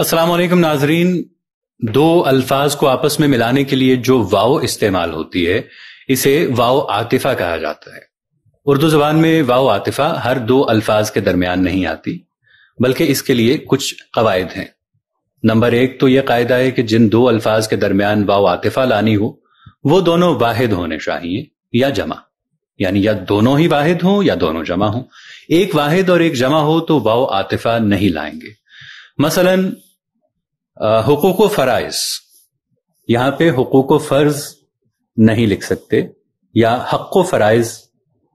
असलम नाजरीन दो अल्फाज को आपस में मिलाने के लिए जो वाओ इस्तेमाल होती है इसे वाओ आतिफा कहा जाता है उर्दू जबान में वाओ आतिफा हर दो अल्फाज के दरमियान नहीं आती बल्कि इसके लिए कुछ कवायद हैं नंबर एक तो यह कायदा है कि जिन दो अल्फाज के दरमियान वाओ आतिफा लानी हो वो दोनों वाहिद होने चाहिए या जमा यानी या दोनों ही वाहिद हों या दोनों जमा हों एक वाहिद और एक जमा हो तो वाओ आतिफा नहीं लाएंगे मसला हकूक फ़राइज यहां पर हकूक फ़र्ज नहीं लिख सकते या हक फ़राइज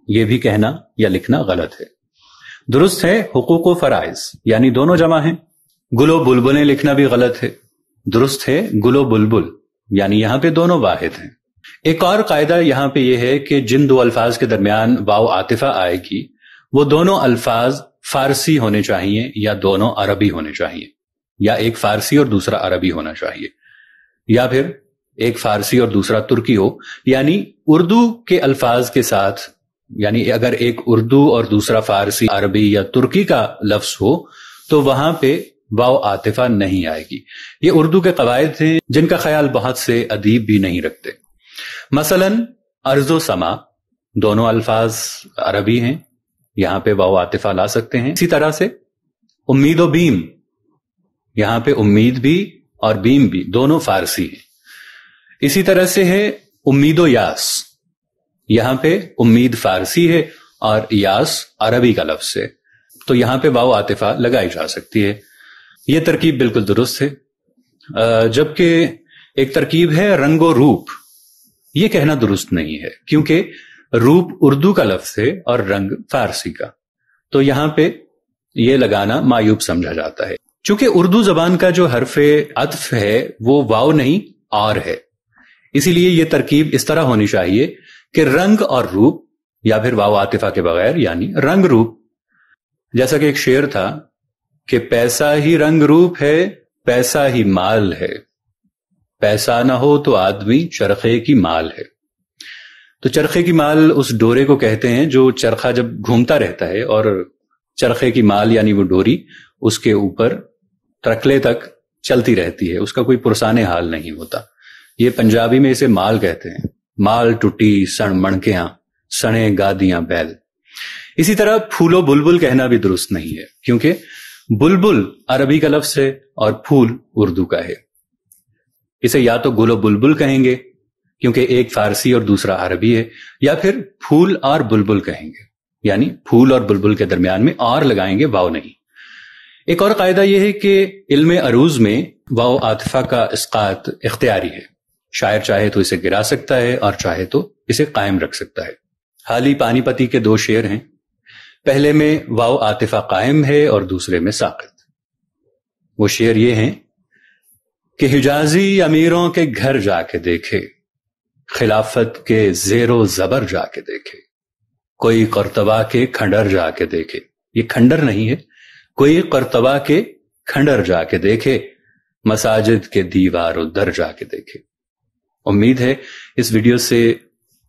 ये भी कहना या लिखना गलत है दुरुस्त है हकूक फ़राइज यानी दोनों जमा हैं गुलो बुलबुलें लिखना भी गलत है दुरुस्त है गुलो बुलबुल यानी यहां पर दोनों वाहिद हैं एक और कायदा यहां पर यह है कि जिन दो अल्फाज के दरमियान वाव आतिफा आएगी वो दोनों अल्फाज फारसी होने चाहिए या दोनों अरबी होने चाहिए या एक फारसी और दूसरा अरबी होना चाहिए या फिर एक फारसी और दूसरा तुर्की हो यानी उर्दू के अल्फाज के साथ यानी अगर एक उर्दू और दूसरा फारसी अरबी या तुर्की का लफ्ज हो तो वहां पे वाव आतिफा नहीं आएगी ये उर्दू के कवायद हैं जिनका ख्याल बहुत से अदीब भी नहीं रखते मसलन अर्जो समा दोनों अल्फाज अरबी हैं यहां पे वह आतिफा ला सकते हैं इसी तरह से उम्मीद और बीम यहां पे उम्मीद भी और बीम भी दोनों फारसी हैं इसी तरह से है उम्मीद यास यहां पे उम्मीद फारसी है और यास अरबी का लफ्ज है तो यहां पे वाओ आतिफा लगाई जा सकती है यह तरकीब बिल्कुल दुरुस्त है जबकि एक तरकीब है रंगो रूप यह कहना दुरुस्त नहीं है क्योंकि रूप उर्दू का लफ्ज है और रंग फारसी का तो यहां पे ये लगाना मायूब समझा जाता है चूंकि उर्दू जबान का जो हरफे अतफ है वो वाव नहीं और है इसीलिए ये तरकीब इस तरह होनी चाहिए कि रंग और रूप या फिर वाव आतिफा के बगैर यानी रंग रूप जैसा कि एक शेर था कि पैसा ही रंग रूप है पैसा ही माल है पैसा ना हो तो आदमी चरखे की माल है तो चरखे की माल उस डोरे को कहते हैं जो चरखा जब घूमता रहता है और चरखे की माल यानी वो डोरी उसके ऊपर ट्रकले तक चलती रहती है उसका कोई पुरसाने हाल नहीं होता ये पंजाबी में इसे माल कहते हैं माल टूटी सण मणकियां सणे गादियां बैल इसी तरह फूलो बुलबुल कहना भी दुरुस्त नहीं है क्योंकि बुलबुल अरबी का लफ्ज है और फूल उर्दू का है इसे या तो गुलो बुलबुल कहेंगे क्योंकि एक फारसी और दूसरा अरबी है या फिर फूल और बुलबुल कहेंगे यानी फूल और बुलबुल के दरमियान में और लगाएंगे वाव नहीं एक और कायदा यह है कि इल्म अरूज में वाव आतफा का इसकात इख्तियारी है शायर चाहे तो इसे गिरा सकता है और चाहे तो इसे कायम रख सकता है हाल ही पानीपति के दो शेर हैं पहले में वाव आतिफा कायम है और दूसरे में साकत वो शेर ये हैं कि हिजाजी अमीरों के घर जाके देखे खिलाफत के जेरो जबर जाके देखे कोई करतबा के खंडर जाके देखे ये खंडर नहीं है कोई करतबा के खंडर जाके देखे मसाजिद के दीवार उधर जाके देखे उम्मीद है इस वीडियो से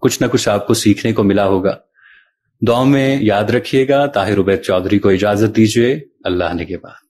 कुछ ना कुछ आपको सीखने को मिला होगा दुआ में याद रखिएगा ताहिर उबैद चौधरी को इजाजत दीजिए अल्लाह ने के बाद